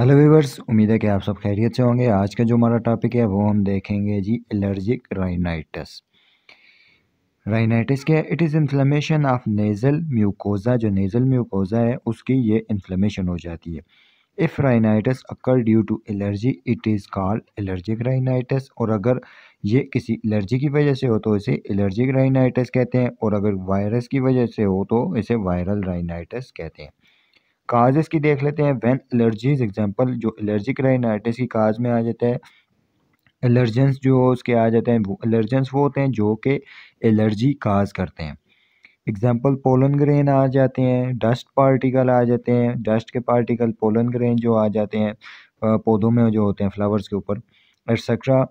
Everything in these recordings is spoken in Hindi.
हेलो वीवर्स उम्मीद है कि आप सब खैरियत से होंगे आज का जो हमारा टॉपिक है वो हम देखेंगे जी एलर्जिक राइनाइटिस राइनाइटिस क्या है it is inflammation of nasal mucosa जो नेज़ल म्यूकोज़ा है उसकी ये इन्फ्लेमेशन हो जाती है if rhinitis occur due to allergy it is called allergic rhinitis और अगर ये किसी एलर्जी की वजह से हो तो इसे एलर्जिक राइनाइटिस कहते हैं और अगर वायरस की वजह से हो तो इसे वायरल राइनाइटिस कहते हैं काजेस की देख लेते हैं वेन एलर्जीज एग्जांपल जो एलर्जिक रेनाइटिस की काज में आ जाता है एलर्जेंस जो उसके आ जाते हैं वो एलर्जेंस वो होते हैं जो कि एलर्जी काज करते हैं एग्जांपल पोलन ग्रेन आ जाते हैं डस्ट पार्टिकल आ जाते हैं डस्ट के पार्टिकल पोलन ग्रेन जो आ जाते हैं पौधों में जो होते हैं फ्लावर्स के ऊपर etcetera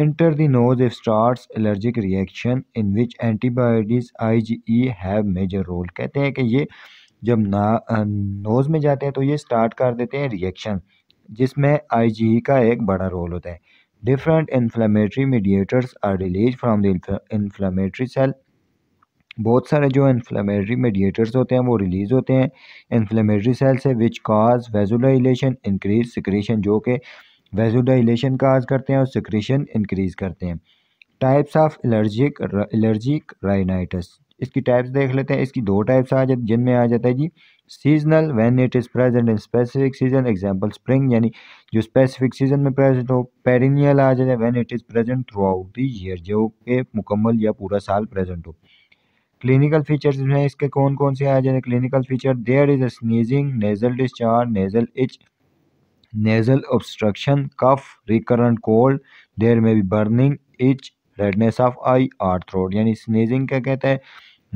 enter the start allergic reaction in which in I G E have major role कहते हैं कि ये जब ना नोज़ में जाते हैं तो ये स्टार्ट कर देते हैं रिएक्शन जिसमें आईजीई e का एक बड़ा रोल होता है different inflammatory mediators are release from the inflammatory cell बहुत सारे जो इन्फ्लामेटरी मीडिएटर्स होते हैं वो रिलीज़ होते हैं इन्फ्लामेटरी सेल से विच काज वेजुलाइलेशन इंक्रीज सिक्रेशन जो कि वेजुलाइलेशन काज करते हैं और सिक्रेशन इंक्रीज करते हैं types of allergic allergic rhinitis इसकी टाइप्स देख लेते हैं इसकी दो टाइप्स आ जाती जिनमें आ जाता है जी seasonal when it is present in specific season example spring यानी जो स्पेसिफिक सीजन में प्रेजेंट हो पेरिनियल आ जाता है when it is present throughout the year जो कि मुकम्मल या पूरा साल प्रेजेंट हो क्लिनिकल फीचर्स हैं इसके कौन कौन से आ जाते clinical feature there is a sneezing nasal discharge nasal itch nasal obstruction cough recurrent cold there may be burning itch redness of eye throat यानी स्नीजिंग क्या कहता है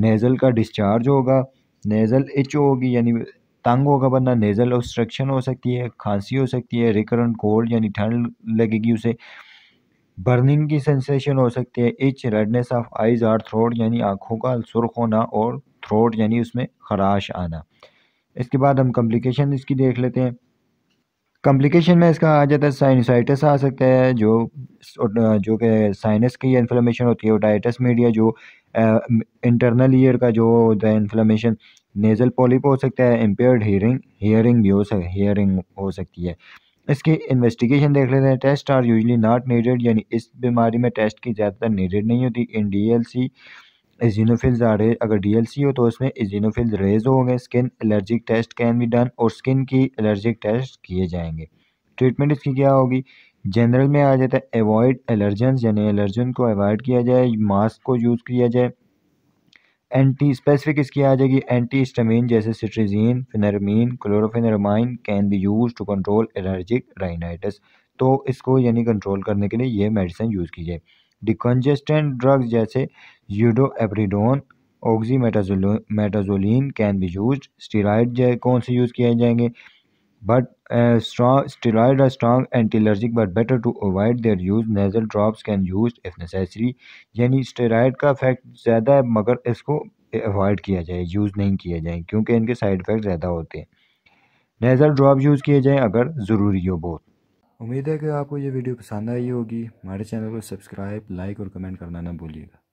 नेज़ल का डिस्चार्ज होगा नेज़ल इच होगी यानी तंग होगा बंदा नेज़ल ऑब्स्ट्रक्शन हो सकती है खांसी हो सकती है रिकरन कोल्ड यानी ठंड लगेगी उसे बर्निंग की सेंसेशन हो सकती है itch redness of eyes or throat यानी आँखों का सुरख होना और थ्रोट यानी उसमें खराश आना इसके बाद हम कम्प्लिकेशन इसकी देख लेते हैं कॉम्प्लिकेशन में इसका आ जाता है साइनसाइटिस आ सकता है जो जो कि साइनस की इन्फ्लेमेशन होती है डाइटस मीडिया जो इंटरनल ईयर का जो होता है इन्फ्लेमेशन नेज़ल पॉलिप हो सकता है इम्पेयर्ड हियरिंग हियरिंग भी हो सक हियरिंग हो सकती है इसकी इन्वेस्टिगेशन देख लेते हैं test are usually not needed यानी इस बीमारी में टेस्ट की ज़्यादातर नीडेड नहीं होती इन डी एल सी एजिनोफिल्स आ रहे अगर सी हो तो उसमें एजिनोफिल्स रेज होंगे skin allergic test can be done और स्किन की एलर्जिक टेस्ट किए जाएंगे ट्रीटमेंट इसकी क्या होगी जनरल में आ जाता है एवॉइड एलर्जन यानी एलर्जन को अवॉइड किया जाए मास्क को यूज़ किया जाए एंटी स्पेसिफिक इसकी आ जाएगी एंटी स्टमिन जैसे cetirizine pheniramine chlorpheniramine can be use to control allergic rhinitis तो इसको यानी कंट्रोल करने के लिए ये मेडिसिन यूज़ की जाए डिकन्जेस्टेंट ड्रग्स जैसे oxymetazoline can be use steroid कौन से यूज़ किए जाएंगे but steroid are strong anti allergic but better to avoid their use nasal drops can use if necessary यानी steroid का इफेक्ट ज़्यादा है मगर इसको अवॉइड किया जाए यूज़ नहीं किया जाए क्योंकि इनके साइड इफ़ेक्ट ज़्यादा होते हैं नेज़ल ड्रॉप यूज़ किए जाएँ अगर ज़रूरी हो बहुत उम्मीद है कि आपको ये वीडियो पसंद आई होगी हमारे चैनल को सब्सक्राइब लाइक और कमेंट करना ना भूलिएगा